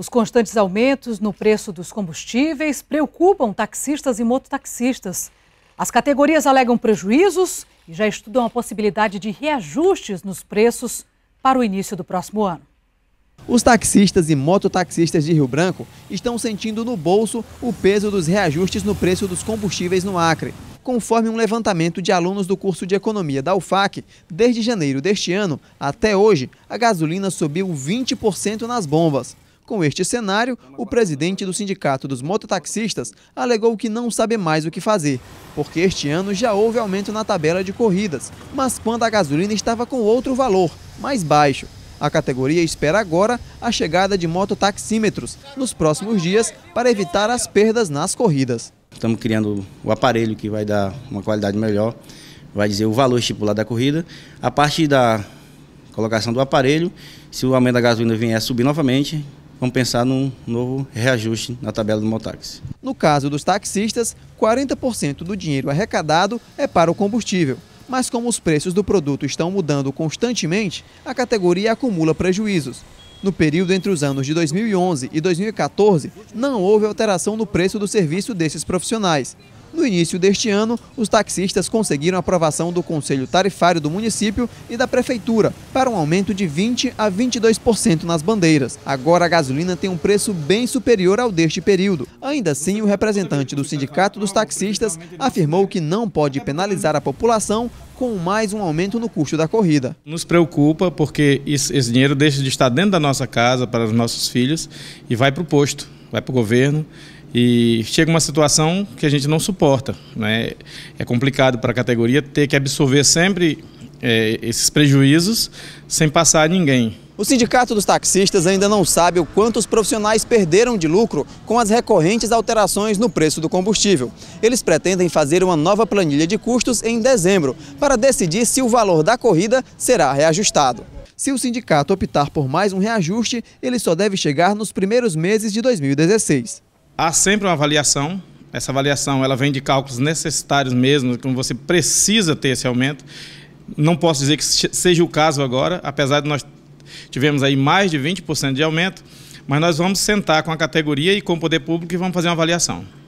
Os constantes aumentos no preço dos combustíveis preocupam taxistas e mototaxistas. As categorias alegam prejuízos e já estudam a possibilidade de reajustes nos preços para o início do próximo ano. Os taxistas e mototaxistas de Rio Branco estão sentindo no bolso o peso dos reajustes no preço dos combustíveis no Acre. Conforme um levantamento de alunos do curso de economia da UFAC, desde janeiro deste ano até hoje, a gasolina subiu 20% nas bombas. Com este cenário, o presidente do Sindicato dos Mototaxistas alegou que não sabe mais o que fazer, porque este ano já houve aumento na tabela de corridas, mas quando a gasolina estava com outro valor, mais baixo. A categoria espera agora a chegada de mototaxímetros nos próximos dias para evitar as perdas nas corridas. Estamos criando o aparelho que vai dar uma qualidade melhor, vai dizer o valor estipulado da corrida. A partir da colocação do aparelho, se o aumento da gasolina vier subir novamente, vamos pensar num novo reajuste na tabela do Motax. No caso dos taxistas, 40% do dinheiro arrecadado é para o combustível. Mas como os preços do produto estão mudando constantemente, a categoria acumula prejuízos. No período entre os anos de 2011 e 2014, não houve alteração no preço do serviço desses profissionais. No início deste ano, os taxistas conseguiram aprovação do Conselho Tarifário do município e da Prefeitura para um aumento de 20 a 22% nas bandeiras. Agora a gasolina tem um preço bem superior ao deste período. Ainda assim, o representante do Sindicato dos Taxistas afirmou que não pode penalizar a população com mais um aumento no custo da corrida. Nos preocupa porque esse dinheiro deixa de estar dentro da nossa casa para os nossos filhos e vai para o posto, vai para o governo e chega uma situação que a gente não suporta. Né? É complicado para a categoria ter que absorver sempre é, esses prejuízos sem passar a ninguém. O Sindicato dos Taxistas ainda não sabe o quanto os profissionais perderam de lucro com as recorrentes alterações no preço do combustível. Eles pretendem fazer uma nova planilha de custos em dezembro para decidir se o valor da corrida será reajustado. Se o sindicato optar por mais um reajuste, ele só deve chegar nos primeiros meses de 2016. Há sempre uma avaliação. Essa avaliação ela vem de cálculos necessitários mesmo, como você precisa ter esse aumento. Não posso dizer que seja o caso agora, apesar de nós tivemos aí mais de 20% de aumento, mas nós vamos sentar com a categoria e com o poder público e vamos fazer uma avaliação.